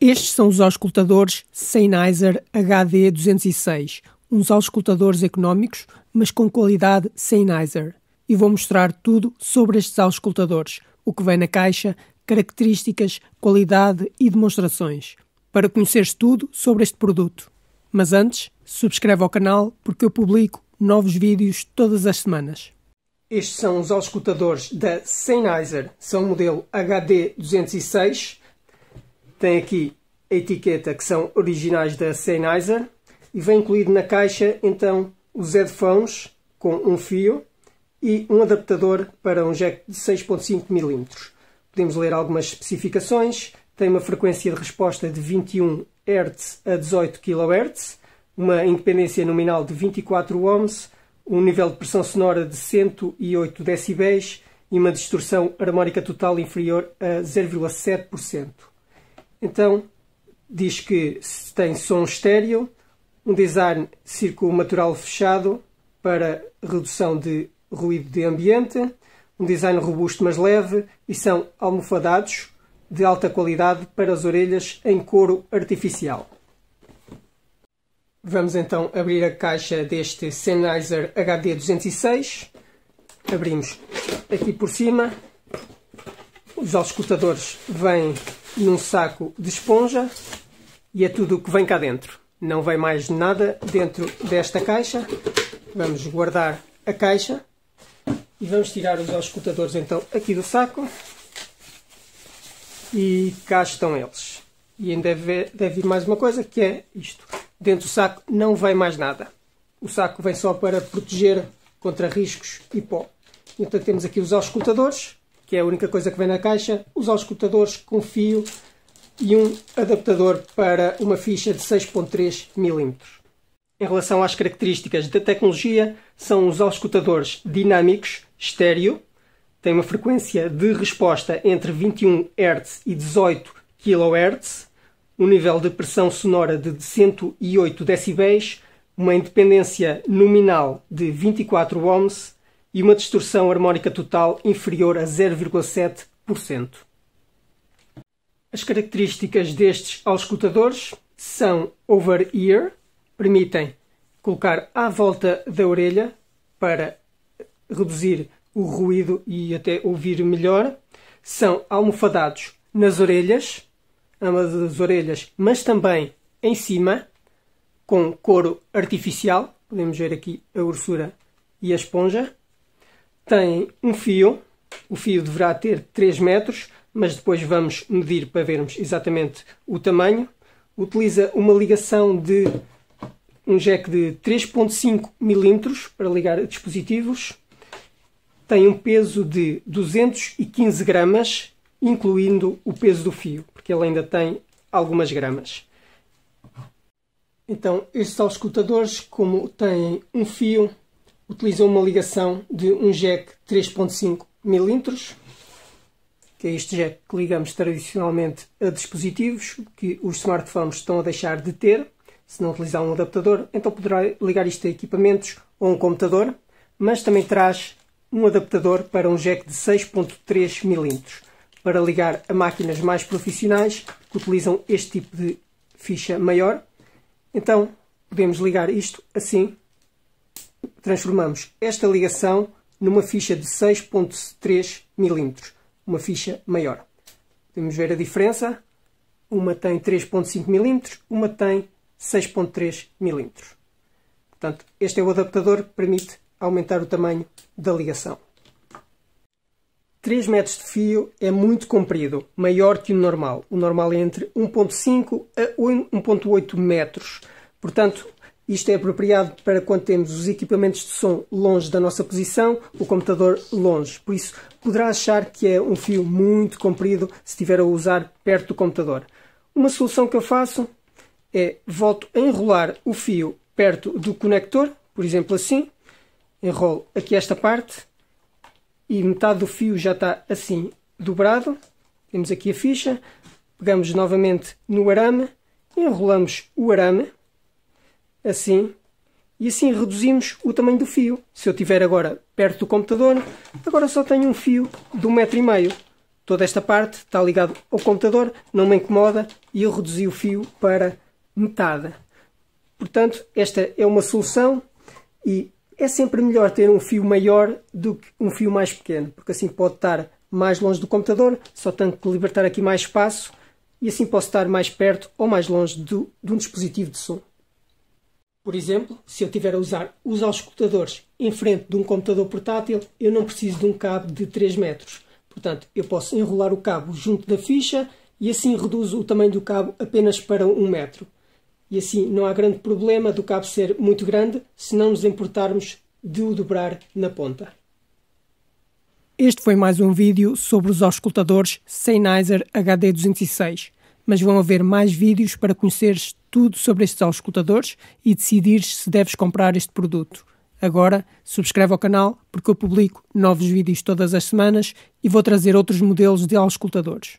Estes são os auscultadores Sennheiser HD 206, uns auscultadores económicos, mas com qualidade Sennheiser. E vou mostrar tudo sobre estes auscultadores, o que vem na caixa, características, qualidade e demonstrações, para conheceres tudo sobre este produto. Mas antes, subscreve ao canal porque eu publico novos vídeos todas as semanas. Estes são os auscultadores da Sennheiser, são o modelo HD 206 tem aqui a etiqueta que são originais da Sennheiser e vem incluído na caixa então os headphones com um fio e um adaptador para um jack de 6.5 mm. Podemos ler algumas especificações. Tem uma frequência de resposta de 21 Hz a 18 kHz, uma independência nominal de 24 ohms, um nível de pressão sonora de 108 decibéis e uma distorção harmónica total inferior a 0,7%. Então, diz que tem som estéreo, um design círculo natural fechado para redução de ruído de ambiente, um design robusto mas leve e são almofadados de alta qualidade para as orelhas em couro artificial. Vamos então abrir a caixa deste Sennheiser HD 206. Abrimos aqui por cima. Os auscultadores vêm num saco de esponja e é tudo o que vem cá dentro. Não vem mais nada dentro desta caixa. Vamos guardar a caixa e vamos tirar os auscultadores então aqui do saco e cá estão eles. E ainda deve, deve mais uma coisa que é isto. Dentro do saco não vem mais nada. O saco vem só para proteger contra riscos e pó. Então temos aqui os auscultadores que é a única coisa que vem na caixa, os auscultadores com fio e um adaptador para uma ficha de 6.3 mm. Em relação às características da tecnologia, são os auscultadores dinâmicos estéreo, tem uma frequência de resposta entre 21 Hz e 18 kHz, um nível de pressão sonora de 108 dB, uma independência nominal de 24 ohms e uma distorção harmónica total inferior a 0,7%. As características destes auscultadores são over-ear, permitem colocar à volta da orelha para reduzir o ruído e até ouvir melhor. São almofadados nas orelhas, ambas as orelhas, mas também em cima, com couro artificial. Podemos ver aqui a grossura e a esponja tem um fio, o fio deverá ter 3 metros, mas depois vamos medir para vermos exatamente o tamanho. Utiliza uma ligação de um jack de 3.5 mm para ligar dispositivos. Tem um peso de 215 gramas, incluindo o peso do fio, porque ele ainda tem algumas gramas. Então, estes escutadores, como têm um fio, utiliza uma ligação de um jack 3.5 mm, que é este jack que ligamos tradicionalmente a dispositivos que os smartphones estão a deixar de ter. Se não utilizar um adaptador, então poderá ligar isto a equipamentos ou um computador, mas também traz um adaptador para um jack de 6.3 mm para ligar a máquinas mais profissionais que utilizam este tipo de ficha maior. Então podemos ligar isto assim transformamos esta ligação numa ficha de 6.3 mm, uma ficha maior. Podemos ver a diferença. Uma tem 3.5 mm, uma tem 6.3 mm. Portanto, este é o adaptador que permite aumentar o tamanho da ligação. 3 metros de fio é muito comprido, maior que o normal. O normal é entre 1.5 a 1.8 metros. Portanto, isto é apropriado para quando temos os equipamentos de som longe da nossa posição, o computador longe. Por isso, poderá achar que é um fio muito comprido se estiver a usar perto do computador. Uma solução que eu faço é volto a enrolar o fio perto do conector, por exemplo assim, enrolo aqui esta parte e metade do fio já está assim dobrado. Temos aqui a ficha, pegamos novamente no arame, enrolamos o arame assim, e assim reduzimos o tamanho do fio. Se eu tiver agora perto do computador, agora só tenho um fio de um metro e meio. Toda esta parte está ligada ao computador, não me incomoda e eu reduzi o fio para metade. Portanto, esta é uma solução e é sempre melhor ter um fio maior do que um fio mais pequeno, porque assim pode estar mais longe do computador, só tenho que libertar aqui mais espaço e assim posso estar mais perto ou mais longe do, de um dispositivo de som. Por exemplo, se eu tiver a usar os auscultadores em frente de um computador portátil, eu não preciso de um cabo de 3 metros. Portanto, eu posso enrolar o cabo junto da ficha e assim reduzo o tamanho do cabo apenas para 1 metro. E assim não há grande problema do cabo ser muito grande se não nos importarmos de o dobrar na ponta. Este foi mais um vídeo sobre os auscultadores Sennheiser HD206 mas vão haver mais vídeos para conheceres tudo sobre estes auscultadores e decidires se deves comprar este produto. Agora, subscreve ao canal porque eu publico novos vídeos todas as semanas e vou trazer outros modelos de auscultadores.